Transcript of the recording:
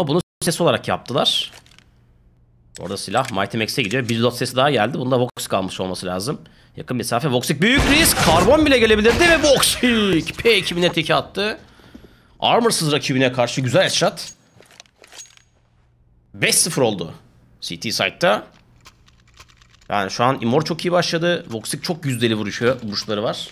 Ama bunu ses olarak yaptılar. Orada silah Mighty Max'e gidiyor. Bir dot sesi daha geldi. Bunda Vox kalmış olması lazım. Yakın mesafe Voxic büyük risk. Karbon bile gelebilirdi ve Voxic P2000'e teki attı. Armorsız rakibine karşı güzel headshot. 5-0 oldu. CT site'da. Yani şu an Immor çok iyi başladı. Voxic çok yüzdeli vuruşu, vuruşları var.